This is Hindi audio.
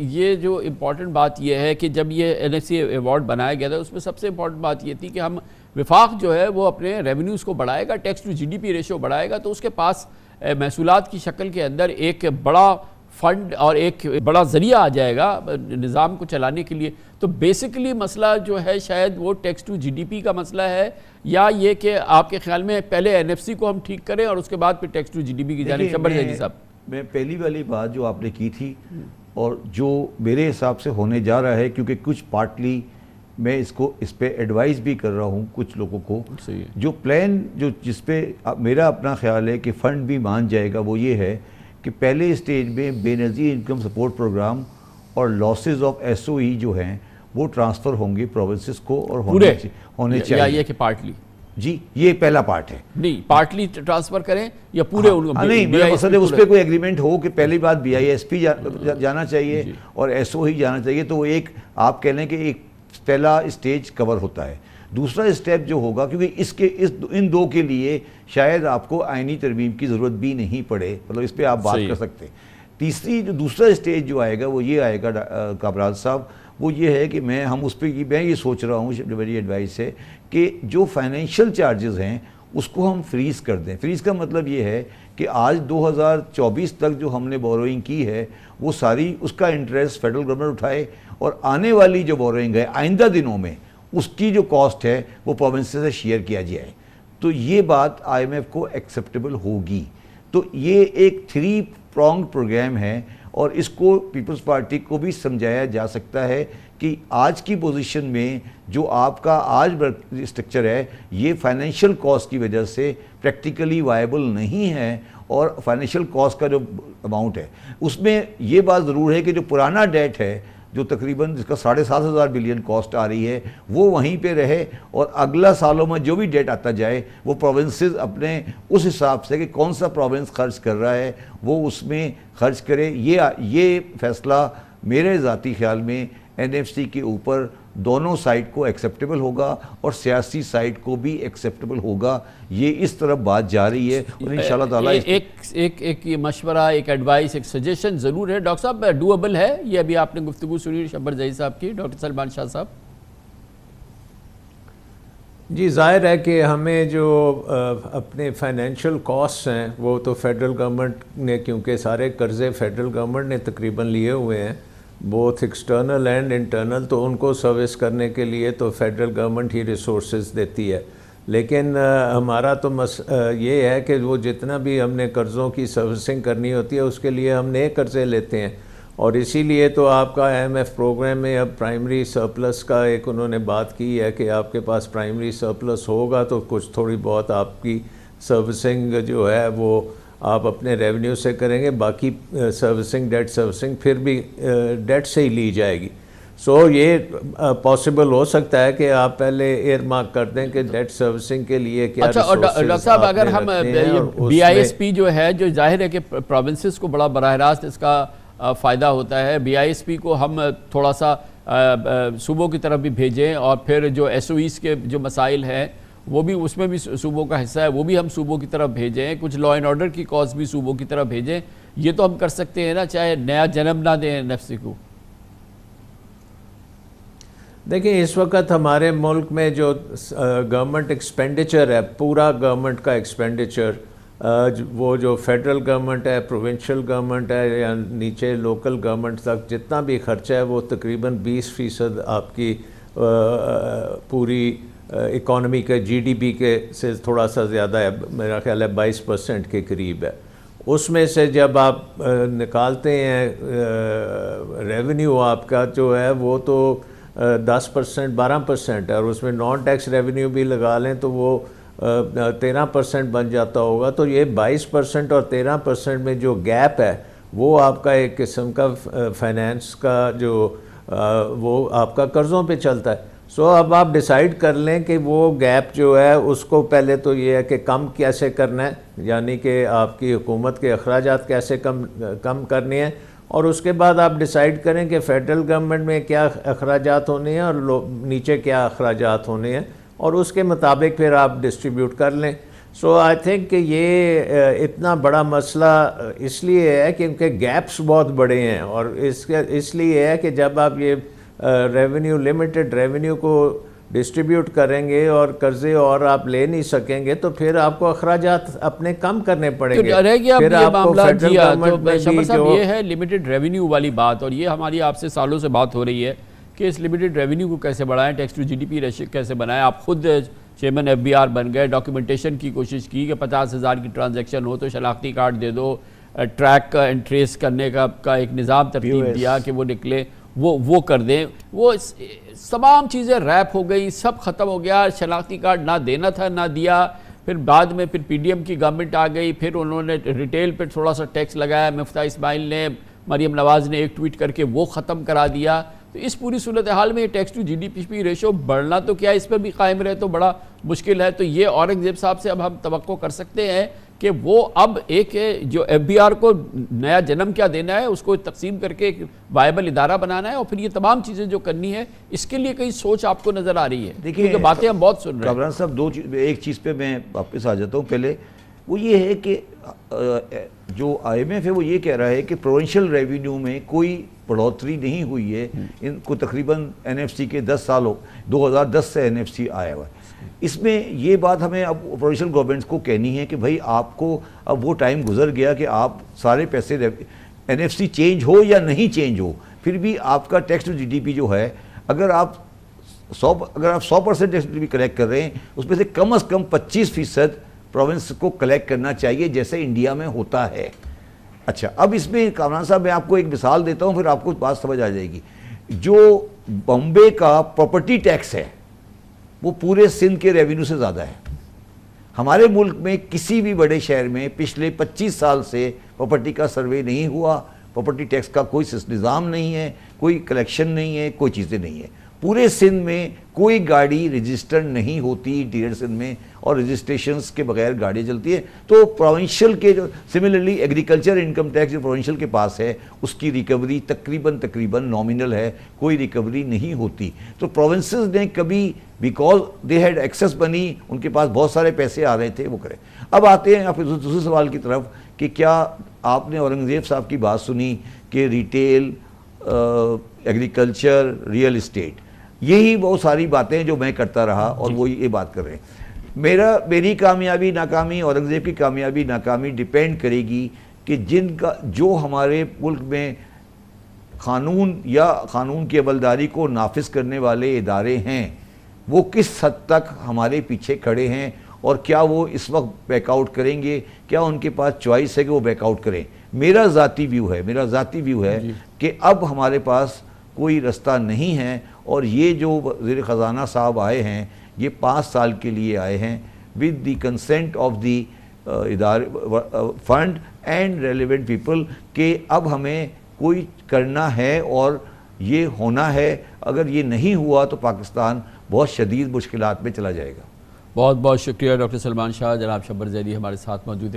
ये जो इम्पॉर्टेंट बात यह है कि जब ये एन एस अवार्ड बनाया गया था उसमें सबसे इम्पॉर्टेंट बात ये थी कि हम विफाक जो है वो अपने रेवेन्यूज़ को बढ़ाएगा टैक्स टू जीडीपी रेशियो बढ़ाएगा तो उसके पास महसूलत की शक्ल के अंदर एक बड़ा फंड और एक बड़ा जरिया आ जाएगा निज़ाम को चलाने के लिए तो बेसिकली मसला जो है शायद वो टैक्स टू पी का मसला है या ये कि आपके ख्याल में पहले सी को हम ठीक करें और उसके बाद फिर टैक्स टू पी की जाने शंबर जाएगी साहब मैं पहली वाली बात जो आपने की थी हम्म। और जो मेरे हिसाब से होने जा रहा है क्योंकि कुछ पार्टली मैं इसको इस पर एडवाइस भी कर रहा हूँ कुछ लोगों को जो प्लान जो जिस मेरा अपना ख्याल है कि फ़ंड भी मान जाएगा वो ये है कि पहले स्टेज में बेनज़ीर इनकम सपोर्ट प्रोग्राम और लॉसेस ऑफ एस जो हैं वो ट्रांसफ़र होंगे प्रोविंसेस को और होने, होने चाहिए कि पार्टली जी ये पहला पार्ट है नहीं पार्टली ट्रांसफर करें या पूरे हाँ, उनको हाँ, नहीं मेरा मकसद है उस पर कोई एग्रीमेंट हो कि पहली बात बी आई एस पी जाना चाहिए और एस ओ ही जाना चाहिए तो एक आप कह लें कि एक पहला स्टेज कवर होता है दूसरा स्टेप जो होगा क्योंकि इसके इस इन दो के लिए शायद आपको आइनी तरमीम की ज़रूरत भी नहीं पड़े मतलब इस पर आप बात कर सकते तीसरी जो दूसरा स्टेज जो आएगा वो ये आएगा काबराज साहब वो ये है कि मैं हम उस पर मैं ये सोच रहा हूँ मेरी एडवाइस है कि जो फाइनेंशियल चार्जेस हैं उसको हम फ्रीज़ कर दें फ्रीज़ का मतलब ये है कि आज 2024 तक जो हमने बोरोइंग की है वो सारी उसका इंटरेस्ट फेडरल गवर्नमेंट उठाए और आने वाली जो बोरोइंग है आइंदा दिनों में उसकी जो कॉस्ट है वो प्रोविंस से शेयर किया जाए तो ये बात आईएमएफ को एक्सेप्टेबल होगी तो ये एक थ्री प्रॉन्ग प्रोग्राम है और इसको पीपल्स पार्टी को भी समझाया जा सकता है कि आज की पोजीशन में जो आपका आज स्ट्रक्चर है ये फाइनेंशियल कॉस्ट की वजह से प्रैक्टिकली वायबल नहीं है और फाइनेंशियल कॉस्ट का जो अमाउंट है उसमें ये बात ज़रूर है कि जो पुराना डेट है जो तकरीबन जिसका साढ़े सात हज़ार बिलियन कॉस्ट आ रही है वो वहीं पे रहे और अगला सालों में जो भी डेट आता जाए वो प्रोविंसेस अपने उस हिसाब से कि कौन सा प्रोविंस खर्च कर रहा है वो उसमें खर्च करे ये ये फैसला मेरे ज़ाती ख्याल में एन के ऊपर दोनों साइड को एक्सेप्टेबल होगा और सियासी साइड को भी एक्सेप्टेबल होगा ये इस तरफ बात जा रही है और इन शाह एक, एक एक एक ये मशवरा एक एडवाइस एक सजेशन ज़रूर है डॉक्टर साहब डूएबल है ये अभी आपने गुफ्तु सुनी शब्बर जही साहब की डॉक्टर सलमान शाह साहब जी जाहिर है कि हमें जो अपने फाइनेंशियल कॉस्ट हैं वो तो फेडरल गवर्नमेंट ने क्योंकि सारे कर्ज़े फेडरल गवर्नमेंट ने तकरीबन लिए हुए हैं बोथ एक्सटर्नल एंड इंटरनल तो उनको सर्विस करने के लिए तो फेडरल गवर्नमेंट ही रिसोर्स देती है लेकिन आ, हमारा तो मस आ, ये है कि वो जितना भी हमने कर्ज़ों की सर्विसिंग करनी होती है उसके लिए हम नए कर्ज़े लेते हैं और इसीलिए तो आपका एमएफ प्रोग्राम में अब प्राइमरी सरप्लस का एक उन्होंने बात की है कि आपके पास प्राइमरी सरप्लस होगा तो कुछ थोड़ी बहुत आपकी सर्विसिंग जो है वो आप अपने रेवेन्यू से करेंगे बाकी सर्विसिंग डेट सर्विसिंग फिर भी डेट से ही ली जाएगी सो so, ये पॉसिबल हो सकता है कि आप पहले एयर मार्क कर दें कि डेट सर्विसिंग के लिए क्या अच्छा और डॉक्टर साहब अगर हम बी जो है जो जाहिर है कि प्रोविंसेस को बड़ा बरह रास्त इसका फ़ायदा होता है बी को हम थोड़ा सा सूबों की तरफ भी भेजें और फिर जो एस के जो मसाइल हैं वो भी उसमें भी सूबों का हिस्सा है वो भी हम सूबों की तरफ भेजें कुछ लॉ एंड ऑर्डर की कॉज भी सूबों की तरफ भेजें ये तो हम कर सकते हैं ना चाहे नया जन्म ना दें नफसी को देखिए इस वक्त हमारे मुल्क में जो गवर्नमेंट एक्सपेंडिचर है पूरा गवर्नमेंट का एक्सपेंडिचर वो जो फेडरल गवर्नमेंट है प्रोविंशियल गवर्नमेंट है या नीचे लोकल गवर्नमेंट तक जितना भी खर्चा है वो तकरीबन 20 फ़ीसद आपकी पूरी इकॉनमी के जीडीपी के से थोड़ा सा ज़्यादा है मेरा ख्याल है बाईस परसेंट के करीब है उसमें से जब आप निकालते हैं रेवेन्यू आपका जो है वो तो दस परसेंट बारह परसेंट है और उसमें नॉन टैक्स रेवेन्यू भी लगा लें तो वो तेरह परसेंट बन जाता होगा तो ये बाईस परसेंट और तेरह परसेंट में जो गैप है वो आपका एक किस्म का फाइनेंस का जो वो आपका कर्ज़ों पे चलता है सो so, अब आप डिसाइड कर लें कि वो गैप जो है उसको पहले तो ये है कि कम कैसे करना है यानी कि आपकी हुकूमत के अखराज कैसे कम कम करने हैं और उसके बाद आप डिसाइड करें कि फेडरल गवर्नमेंट में क्या अखराज होने हैं और नीचे क्या अखराज होने हैं और उसके मुताबिक फिर आप डिस्ट्रीब्यूट कर लें सो आई थिंक कि ये इतना बड़ा मसला इसलिए है क्योंकि गैप्स बहुत बड़े हैं और इसके इसलिए है कि जब आप ये रेवेन्यू लिमिटेड रेवेन्यू को डिस्ट्रीब्यूट करेंगे और कर्जे और आप ले नहीं सकेंगे तो फिर आपको अखराज अपने कम करने तो पड़ेंगे तो रह गया फिर आपको जिया, तो ये है लिमिटेड रेवेन्यू वाली बात और ये हमारी आपसे सालों से बात हो रही है कि इस लिमिटेड रेवेन्यू को कैसे बढ़ाएं टैक्स टू जीडीपी रेशियो कैसे बनाएं आप खुद चेयरमैन एफ बन गए डॉक्यूमेंटेशन की कोशिश की कि पचास हज़ार की ट्रांजेक्शन हो तो शनाख्ती कार्ड दे दो ट्रैक का एंड ट्रेस करने का, का एक निज़ाम तरतीब दिया कि वो निकले वो वो कर दें वो तमाम चीज़ें रैप हो गई सब ख़त्म हो गया शनाख्ती कार्ड ना देना था ना दिया फिर बाद में फिर पीडीएम की गवर्नमेंट आ गई फिर उन्होंने रिटेल पे थोड़ा सा टैक्स लगाया मुफ्ता इस्माइल ने मरीम नवाज़ ने एक ट्वीट करके वो ख़त्म करा दिया तो इस पूरी सूरत हाल में tax to G D P ratio बढ़ना तो क्या इस पर भी कायम रहे तो बड़ा मुश्किल है तो ये औरंगज़ेब साहब से अब हम तो कर सकते हैं कि वो अब एक जो एफ को नया जन्म क्या देना है उसको तकसीम करके एक वायबल इदारा बनाना है और फिर ये तमाम चीज़ें जो करनी है इसके लिए कई सोच आपको नज़र आ रही है देखिए बातें हम बहुत सुन रहे हैं घबरान साहब दो एक चीज़ पर मैं वापस आ जाता हूँ पहले वो ये है कि जो एफ है वो ये कह रहा है कि प्रोवेंशल रेवेन्यू में कोई बढ़ोतरी नहीं हुई है हम्म। इनको तकरीबन सी के दस सालों दस से सी आया हुआ है इसमें ये बात हमें अब प्रोविंशियल गवर्नमेंट्स को कहनी है कि भाई आपको अब वो टाइम गुजर गया कि आप सारे पैसे एन चेंज हो या नहीं चेंज हो फिर भी आपका टैक्स टू जी जो है अगर आप सौ अगर आप सौ परसेंट टैक्स टू कलेक्ट कर रहे हैं उसमें से कम अज़ कम पच्चीस फीसद प्रोविंस को कलेक्ट करना चाहिए जैसे इंडिया में होता है अच्छा अब इसमें कामरान साहब मैं आपको एक मिसाल देता हूँ फिर आपको बात समझ आ जाएगी जो बॉम्बे का प्रॉपर्टी टैक्स है वो पूरे सिंध के रेवेन्यू से ज़्यादा है हमारे मुल्क में किसी भी बड़े शहर में पिछले 25 साल से प्रॉपर्टी का सर्वे नहीं हुआ प्रॉपर्टी टैक्स का कोई निज़ाम नहीं है कोई कलेक्शन नहीं है कोई चीज़ें नहीं है पूरे सिंध में कोई गाड़ी रजिस्टर्ड नहीं होती डेढ़ सिंध में और रजिस्ट्रेशन के बगैर गाड़ी चलती है तो प्रोविंशियल के जो सिमिलरली एग्रीकल्चर इनकम टैक्स जो प्रोविंशियल के पास है उसकी रिकवरी तकरीबन तकरीबन नॉमिनल है कोई रिकवरी नहीं होती तो प्रोविंस ने कभी बिकॉज दे हैड एक्सेस बनी उनके पास बहुत सारे पैसे आ रहे थे वो करें अब आते हैं आप दूसरे सवाल की तरफ कि क्या आपने औरंगज़ेब साहब की बात सुनी कि रिटेल एग्रीकल्चर रियल इस्टेट यही वो सारी बातें जो मैं करता रहा और वो ये बात कर रहे हैं मेरा मेरी कामयाबी नाकामी औरंगज़ेब की कामयाबी नाकामी डिपेंड करेगी कि जिनका जो हमारे मुल्क में क़ानून या क़ानून की अमलदारी को नाफिज करने वाले इदारे हैं वो किस हद तक हमारे पीछे खड़े हैं और क्या वो इस वक्त बैकआउट करेंगे क्या उनके पास चॉइस है कि वो बैकआउट करें मेरा ज़ाती व्यू है मेरा ज़ाती व्यू है कि अब हमारे पास कोई रास्ता नहीं है और ये जो वजीर ख़जाना साहब आए हैं ये पाँच साल के लिए आए हैं with the consent of the इदारे फंड एंड रेलिवेंट पीपल के अब हमें कोई करना है और ये होना है अगर ये नहीं हुआ तो पाकिस्तान बहुत शदीद मुश्किल में चला जाएगा बहुत बहुत शुक्रिया डॉक्टर सलमान शाह जनाब शब्बर जैली हमारे साथ मौजूद